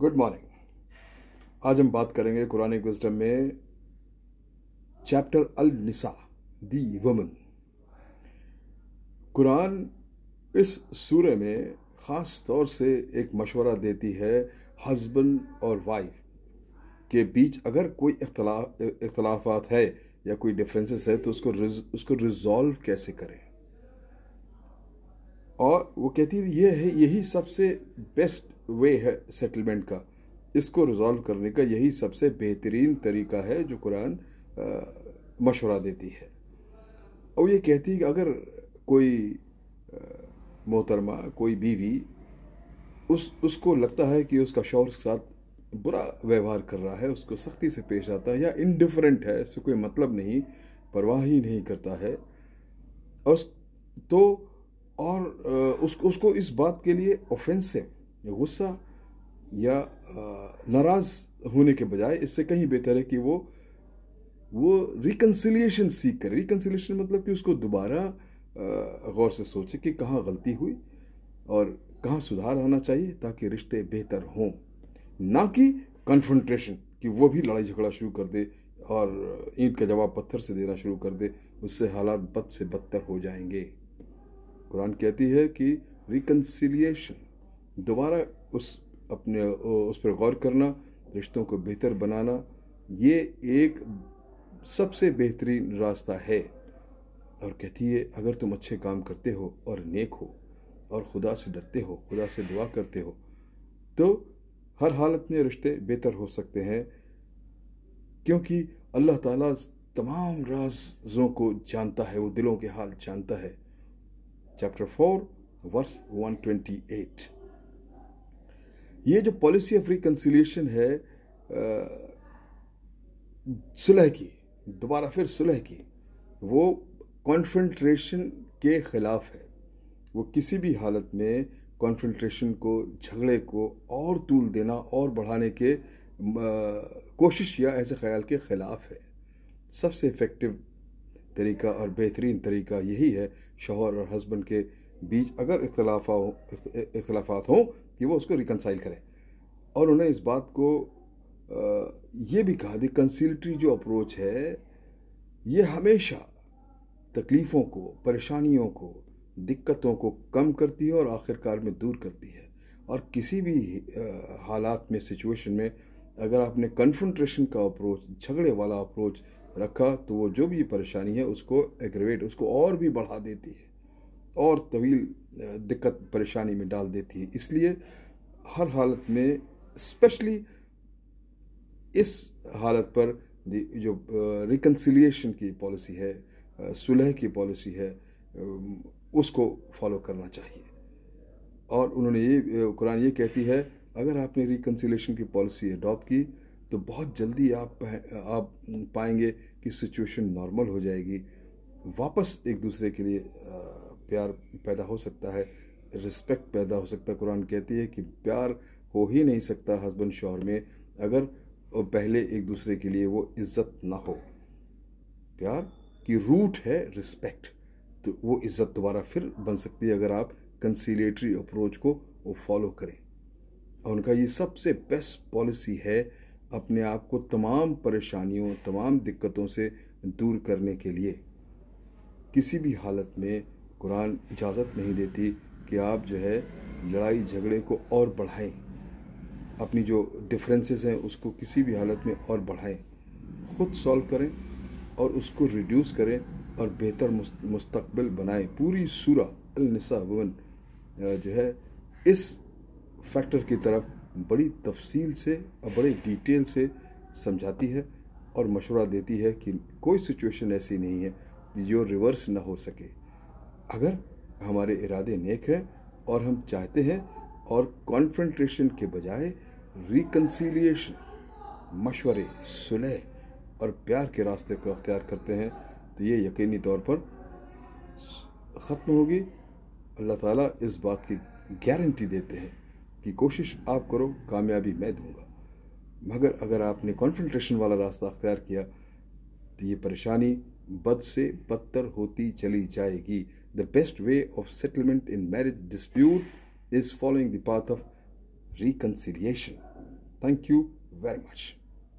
good morning आज हम बात करेंगे कुरानिक विजडम में chapter Al Nisa the woman Quran इस सूर्य में ख़ास तौर से एक मशवरा देती है हस्बैंड और वाइफ के बीच अगर कोई इख्तलाफ है या कोई डिफरेंसेस है तो उसको रिज, उसको रिजॉल्व कैसे करें और वो कहती है ये है यही सबसे बेस्ट वे है सेटलमेंट का इसको रिजॉल्व करने का यही सबसे बेहतरीन तरीका है जो कुरान मशवरा देती है और ये कहती है कि अगर कोई मोहतरमा कोई बीवी उस उसको लगता है कि उसका शौहर के साथ बुरा व्यवहार कर रहा है उसको सख्ती से पेश आता है या इनडिफरेंट है इससे कोई मतलब नहीं परवाह ही नहीं करता है और तो और उसको उसको इस बात के लिए ऑफेंसिव गुस्सा या नाराज़ होने के बजाय इससे कहीं बेहतर है कि वो वो रिकन्सिलिएशन सीख करे रिकन्सिलिएशन मतलब कि उसको दोबारा गौर से सोचे कि कहाँ गलती हुई और कहाँ सुधार आना चाहिए ताकि रिश्ते बेहतर हों ना कि कन्फ्रंट्रेशन कि वो भी लड़ाई झगड़ा शुरू कर दे और ईंट का जवाब पत्थर से देना शुरू कर दे उससे हालात बद से बदतर हो जाएंगे कुरान कहती है कि रिकन्सिलिएशन दोबारा उस अपने उस पर गौर करना रिश्तों को बेहतर बनाना ये एक सबसे बेहतरीन रास्ता है और कहती है अगर तुम अच्छे काम करते हो और नेक हो और खुदा से डरते हो खुदा से दुआ करते हो तो हर हालत में रिश्ते बेहतर हो सकते हैं क्योंकि अल्लाह ताला तमाम राजों को जानता है वो दिलों के हाल जानता है चैप्टर फोर वर्स 128 ये जो पॉलिसी ऑफ रिकन्सिलियशन है सुलह की दोबारा फिर सुलह की वो कॉन्फ्रेंट्रेशन के ख़िलाफ़ है वो किसी भी हालत में कॉन्फ्रेंट्रेशन को झगड़े को और तूल देना और बढ़ाने के आ, कोशिश या ऐसे ख्याल के ख़िलाफ़ है सबसे इफ़ेक्टिव तरीका और बेहतरीन तरीका यही है शोहर और हस्बैंड के बीच अगर इख्लाफा हो इख्लाफा हों कि वो उसको रिकनसाइल करें और उन्हें इस बात को ये भी कहा कि कंसिल्ट्री जो अप्रोच है ये हमेशा तकलीफ़ों को परेशानियों को दिक्कतों को कम करती है और आखिरकार में दूर करती है और किसी भी हालात में सिचुएशन में अगर आपने कन्फ्रंट्रेशन का अप्रोच झगड़े वाला अप्रोच रखा तो वो जो भी परेशानी है उसको एग्रेवेट उसको और भी बढ़ा देती है और तवील दिक्कत परेशानी में डाल देती है इसलिए हर हालत में स्पेशली इस हालत पर जो रिकन्सिलिएशन की पॉलिसी है सुलह की पॉलिसी है उसको फॉलो करना चाहिए और उन्होंने ये कुरान ये कहती है अगर आपने रिकन्सिलेशन की पॉलिसी अडॉप्ट की तो बहुत जल्दी आप आप पाएंगे कि सिचुएशन नॉर्मल हो जाएगी वापस एक दूसरे के लिए प्यार पैदा हो सकता है रिस्पेक्ट पैदा हो सकता है कुरान कहती है कि प्यार हो ही नहीं सकता हस्बैंड शोहर में अगर पहले एक दूसरे के लिए वो इज्जत ना हो प्यार की रूट है रिस्पेक्ट तो वो इज्जत दोबारा फिर बन सकती है अगर आप कंसीलेटरी अप्रोच को वो फॉलो करें और उनका ये सबसे बेस्ट पॉलिसी है अपने आप को तमाम परेशानियों तमाम दिक्कतों से दूर करने के लिए किसी भी हालत में कुरान इजाज़त नहीं देती कि आप जो है लड़ाई झगड़े को और बढ़ाएं अपनी जो डिफरेंसेस हैं उसको किसी भी हालत में और बढ़ाएं ख़ुद सॉल्व करें और उसको रिड्यूस करें और बेहतर मुस्तकबिल बनाएं पूरी सूरा अलनसा वन जो है इस फैक्टर की तरफ बड़ी तफसील से और बड़े डिटेल से समझाती है और मशवरा देती है कि कोई सिचुएशन ऐसी नहीं है जो रिवर्स ना हो सके अगर हमारे इरादे नेक हैं और हम चाहते हैं और कॉन्फ्रेंट्रेशन के बजाय रिकन्सीलिएशन मशवरे सुलह और प्यार के रास्ते को अख्तियार करते हैं तो ये यकीनी तौर पर ख़त्म होगी अल्लाह ताला इस बात की गारंटी देते हैं की कोशिश आप करो कामयाबी मैं दूंगा मगर अगर आपने कॉन्फेंट्रेशन वाला रास्ता अख्तियार किया तो ये परेशानी बद से बदतर होती चली जाएगी the best way of settlement in marriage dispute is following the path of reconciliation thank you very much